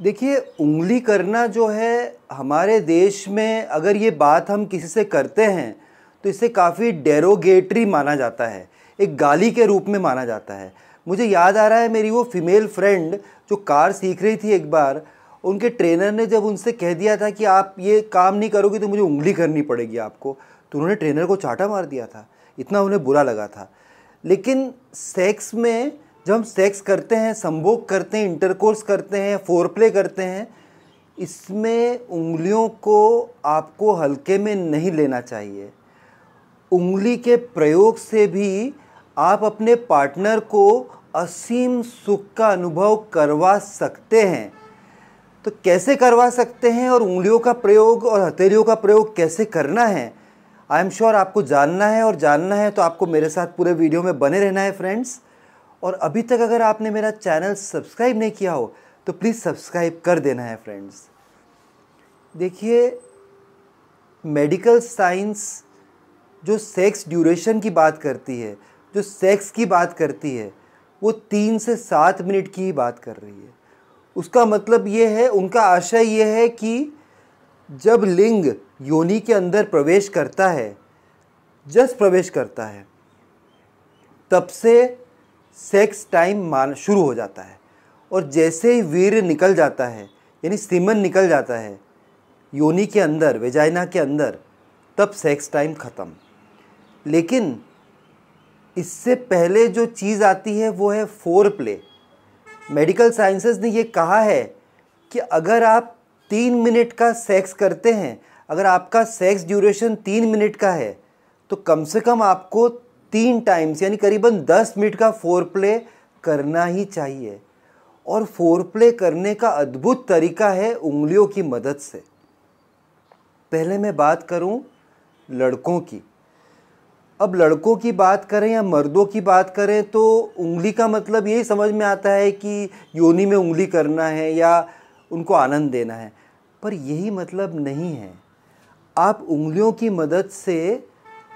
देखिए उंगली करना जो है हमारे देश में अगर ये बात हम किसी से करते हैं तो इसे काफ़ी डेरोगेटरी माना जाता है एक गाली के रूप में माना जाता है मुझे याद आ रहा है मेरी वो फीमेल फ्रेंड जो कार सीख रही थी एक बार उनके ट्रेनर ने जब उनसे कह दिया था कि आप ये काम नहीं करोगे तो मुझे उंगली करनी पड़ेगी आपको तो उन्होंने ट्रेनर को चाटा मार दिया था इतना उन्हें बुरा लगा था लेकिन सेक्स में जब हम सेक्स करते हैं संभोग करते हैं इंटरकोर्स करते हैं फोर प्ले करते हैं इसमें उंगलियों को आपको हल्के में नहीं लेना चाहिए उंगली के प्रयोग से भी आप अपने पार्टनर को असीम सुख का अनुभव करवा सकते हैं तो कैसे करवा सकते हैं और उंगलियों का प्रयोग और हथेलियों का प्रयोग कैसे करना है आई एम श्योर आपको जानना है और जानना है तो आपको मेरे साथ पूरे वीडियो में बने रहना है फ्रेंड्स और अभी तक अगर आपने मेरा चैनल सब्सक्राइब नहीं किया हो तो प्लीज़ सब्सक्राइब कर देना है फ्रेंड्स देखिए मेडिकल साइंस जो सेक्स ड्यूरेशन की बात करती है जो सेक्स की बात करती है वो तीन से सात मिनट की ही बात कर रही है उसका मतलब ये है उनका आशय ये है कि जब लिंग योनि के अंदर प्रवेश करता है जस्ट प्रवेश करता है तब से सेक्स टाइम मान शुरू हो जाता है और जैसे ही वीर निकल जाता है यानी सीमन निकल जाता है योनि के अंदर वेजाइना के अंदर तब सेक्स टाइम ख़त्म लेकिन इससे पहले जो चीज़ आती है वो है फोर प्ले मेडिकल साइंसेस ने ये कहा है कि अगर आप तीन मिनट का सेक्स करते हैं अगर आपका सेक्स ड्यूरेशन तीन मिनट का है तो कम से कम आपको तीन टाइम्स यानी करीबन दस मिनट का फोर प्ले करना ही चाहिए और फोर प्ले करने का अद्भुत तरीका है उंगलियों की मदद से पहले मैं बात करूं लड़कों की अब लड़कों की बात करें या मर्दों की बात करें तो उंगली का मतलब यही समझ में आता है कि योनी में उंगली करना है या उनको आनंद देना है पर यही मतलब नहीं है आप उंगलियों की मदद से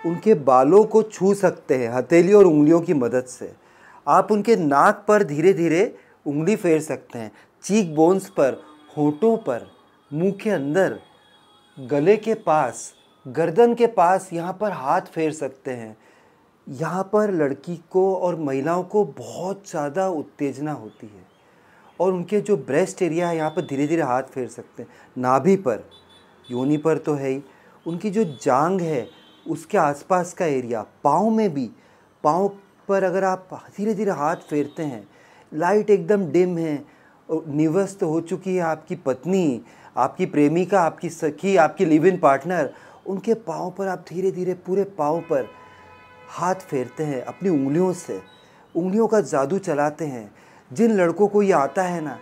उनके बालों को छू सकते हैं हथेली और उंगलियों की मदद से आप उनके नाक पर धीरे धीरे उंगली फेर सकते हैं चीक बोन्स पर होठों पर मुंह के अंदर गले के पास गर्दन के पास यहाँ पर हाथ फेर सकते हैं यहाँ पर लड़की को और महिलाओं को बहुत ज़्यादा उत्तेजना होती है और उनके जो ब्रेस्ट एरिया है यहाँ पर धीरे धीरे हाथ फेर सकते हैं नाभि पर योनी पर तो है ही उनकी जो जांग है उसके आसपास का एरिया पाँव में भी पाँव पर अगर आप धीरे धीरे हाथ फेरते हैं लाइट एकदम डिम है निवस्त हो चुकी है आपकी पत्नी आपकी प्रेमिका आपकी सखी आपकी लिव इन पार्टनर उनके पाँव पर आप धीरे धीरे पूरे पाँव पर हाथ फेरते हैं अपनी उंगलियों से उंगलियों का जादू चलाते हैं जिन लड़कों को ये आता है ना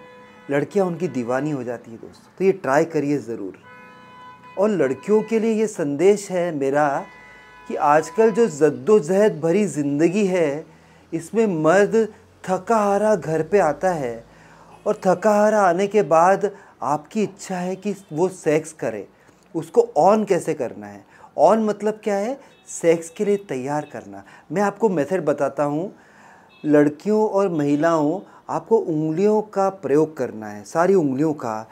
लड़कियाँ उनकी दीवानी हो जाती है दोस्तों तो ये ट्राई करिए ज़रूर और लड़कियों के लिए ये संदेश है मेरा कि आजकल जो जद्दोजहद भरी ज़िंदगी है इसमें मर्द थका हारा घर पे आता है और थका हारा आने के बाद आपकी इच्छा है कि वो सेक्स करे उसको ऑन कैसे करना है ऑन मतलब क्या है सेक्स के लिए तैयार करना मैं आपको मेथड बताता हूँ लड़कियों और महिलाओं आपको उंगलियों का प्रयोग करना है सारी उंगलियों का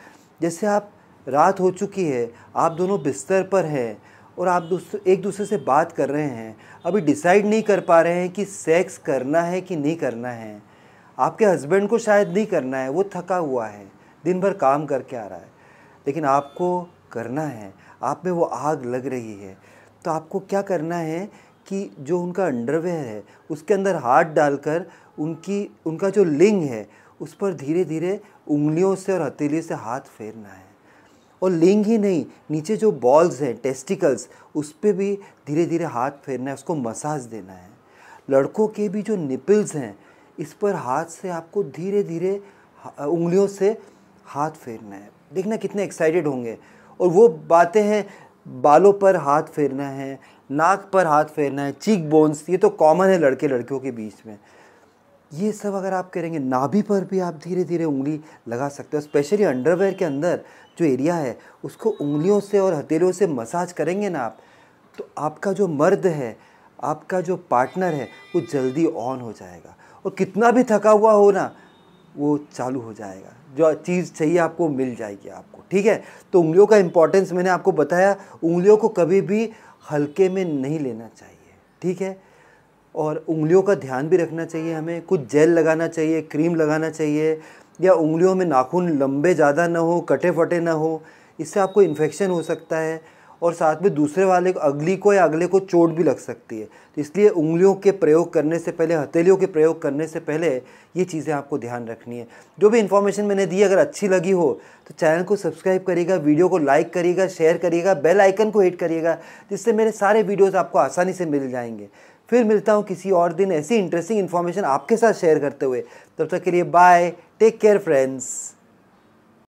जैसे आप रात हो चुकी है आप दोनों बिस्तर पर हैं और आप दूसरे एक दूसरे से बात कर रहे हैं अभी डिसाइड नहीं कर पा रहे हैं कि सेक्स करना है कि नहीं करना है आपके हस्बैंड को शायद नहीं करना है वो थका हुआ है दिन भर काम करके आ रहा है लेकिन आपको करना है आप में वो आग लग रही है तो आपको क्या करना है कि जो उनका अंडरवेयर है उसके अंदर हाथ डालकर उनकी उनका जो लिंग है उस पर धीरे धीरे उंगलियों से और हथेली से हाथ फेरना है और लिंग ही नहीं नीचे जो बॉल्स हैं टेस्टिकल्स उस पर भी धीरे धीरे हाथ फेरना है उसको मसाज देना है लड़कों के भी जो निपल्स हैं इस पर हाथ से आपको धीरे धीरे उंगलियों से हाथ फेरना है देखना कितने एक्साइटेड होंगे और वो बातें हैं बालों पर हाथ फेरना है नाक पर हाथ फेरना है चीक बोन्स ये तो कॉमन है लड़के लड़कियों के बीच में ये सब अगर आप करेंगे नाभि पर भी आप धीरे धीरे उंगली लगा सकते हो स्पेशली अंडरवेयर के अंदर जो एरिया है उसको उंगलियों से और हथेलियों से मसाज करेंगे ना आप तो आपका जो मर्द है आपका जो पार्टनर है वो जल्दी ऑन हो जाएगा और कितना भी थका हुआ हो ना वो चालू हो जाएगा जो चीज़ चाहिए आपको मिल जाएगी आपको ठीक है तो उंगलियों का इम्पोर्टेंस मैंने आपको बताया उंगलियों को कभी भी हल्के में नहीं लेना चाहिए ठीक है और उंगलियों का ध्यान भी रखना चाहिए हमें कुछ जेल लगाना चाहिए क्रीम लगाना चाहिए या उंगलियों में नाखून लंबे ज़्यादा ना हो कटे फटे ना हो इससे आपको इन्फेक्शन हो सकता है और साथ में दूसरे वाले को अगली को या अगले को चोट भी लग सकती है तो इसलिए उंगलियों के प्रयोग करने से पहले हथेलियों के प्रयोग करने से पहले ये चीज़ें आपको ध्यान रखनी है जो भी इन्फॉर्मेशन मैंने दी अगर अच्छी लगी हो तो चैनल को सब्सक्राइब करिएगा वीडियो को लाइक करिएगा शेयर करिएगा बेल आइकन को हिट करिएगा जिससे मेरे सारे वीडियोज़ आपको आसानी से मिल जाएंगे फिर मिलता हूँ किसी और दिन ऐसी इंटरेस्टिंग इन्फॉर्मेशन आपके साथ शेयर करते हुए तब तक के लिए बाय टेक केयर फ्रेंड्स